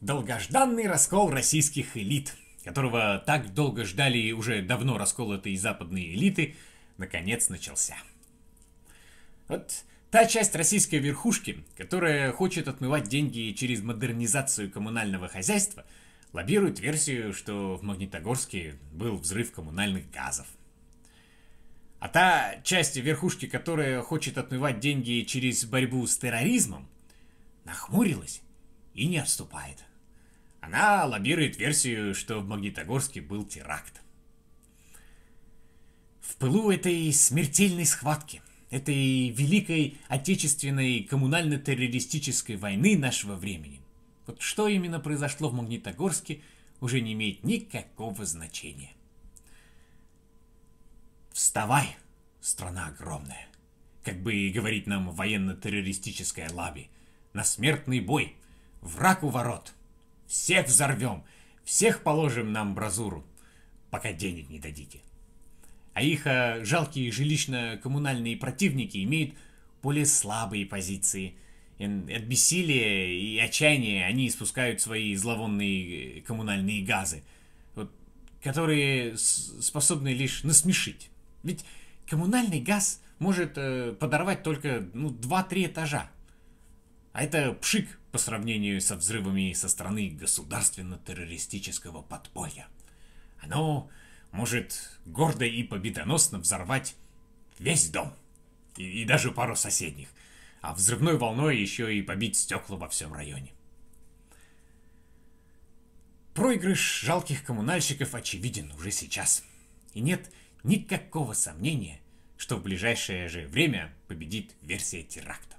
долгожданный раскол российских элит, которого так долго ждали уже давно расколотые западные элиты, наконец начался. Вот та часть российской верхушки, которая хочет отмывать деньги через модернизацию коммунального хозяйства, лоббирует версию, что в Магнитогорске был взрыв коммунальных газов – а та часть верхушки, которая хочет отмывать деньги через борьбу с терроризмом, нахмурилась и не отступает. Она лоббирует версию, что в Магнитогорске был теракт. В пылу этой смертельной схватки, этой великой отечественной коммунально-террористической войны нашего времени, вот что именно произошло в Магнитогорске, уже не имеет никакого значения. Вставай, страна огромная. Как бы и говорит нам военно-террористическая лаби. На смертный бой. Враг у ворот. Всех взорвем. Всех положим на амбразуру. Пока денег не дадите. А их а, жалкие жилищно-коммунальные противники имеют более слабые позиции. И от бессилия и отчаяния они испускают свои зловонные э, коммунальные газы, вот, которые способны лишь насмешить. Ведь коммунальный газ может э, подорвать только ну, 2-3 этажа. А это пшик по сравнению со взрывами со стороны государственно-террористического подполья. Оно может гордо и победоносно взорвать весь дом. И, и даже пару соседних. А взрывной волной еще и побить стекла во всем районе. Проигрыш жалких коммунальщиков очевиден уже сейчас. И нет Никакого сомнения, что в ближайшее же время победит версия теракта.